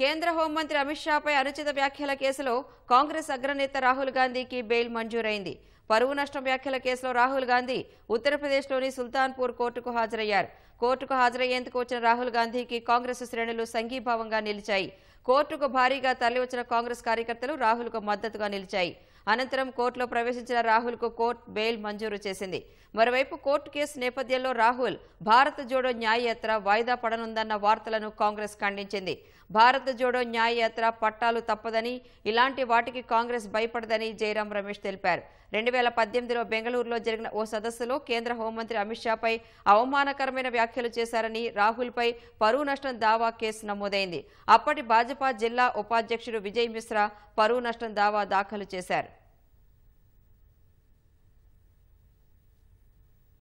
కేంద్ర హోంమంత్రి అమిత్ షాపై అనుచిత వ్యాఖ్యల కేసులో కాంగ్రెస్ అగ్రనేత రాహుల్ గాంధీకి బెయిల్ మంజూరైంది పరువు నష్టం వ్యాఖ్యల కేసులో రాహుల్ గాంధీ ఉత్తరప్రదేశ్లోని సుల్తాన్పూర్ కోర్టుకు హాజరయ్యారు కోర్టుకు హాజరయ్యేందుకు వచ్చిన రాహుల్ గాంధీకి కాంగ్రెస్ శ్రేణులు సంఘీభావంగా నిలిచాయి కోర్టుకు భారీగా తరలివచ్చిన కాంగ్రెస్ కార్యకర్తలు రాహుల్కు మద్దతుగా నిలిచాయి అనంతరం కోర్టులో ప్రవేశించిన రాహుల్కు కోర్టు బెయిల్ మంజూరు చేసింది మరోవైపు కోర్టు కేసు నేపథ్యంలో రాహుల్ భారత జోడో న్యాయయాత్ర వాయిదా పడనుందన్న వార్తలను కాంగ్రెస్ ఖండించింది భారత జోడో న్యాయయాత్ర పట్టాలు తప్పదని ఇలాంటి వాటికి కాంగ్రెస్ భయపడదని జయరాం రమేష్ తెలిపారు రెండు వేల పద్దెనిమిదిలో బెంగళూరులో జరిగిన ఓ సదస్సులో కేంద్ర హోంమంత్రి అమిత్ షాపై అవమానకరమైన వ్యాఖ్యలు చేశారని రాహుల్పై పరువు నష్టం దావా కేసు నమోదైంది అప్పటి భాజపా భాజపా జిల్లా ఉపాధ్యక్షుడు విజయ్ మిశ్రా పరువు నష్టం దావా దాఖలు చేశారు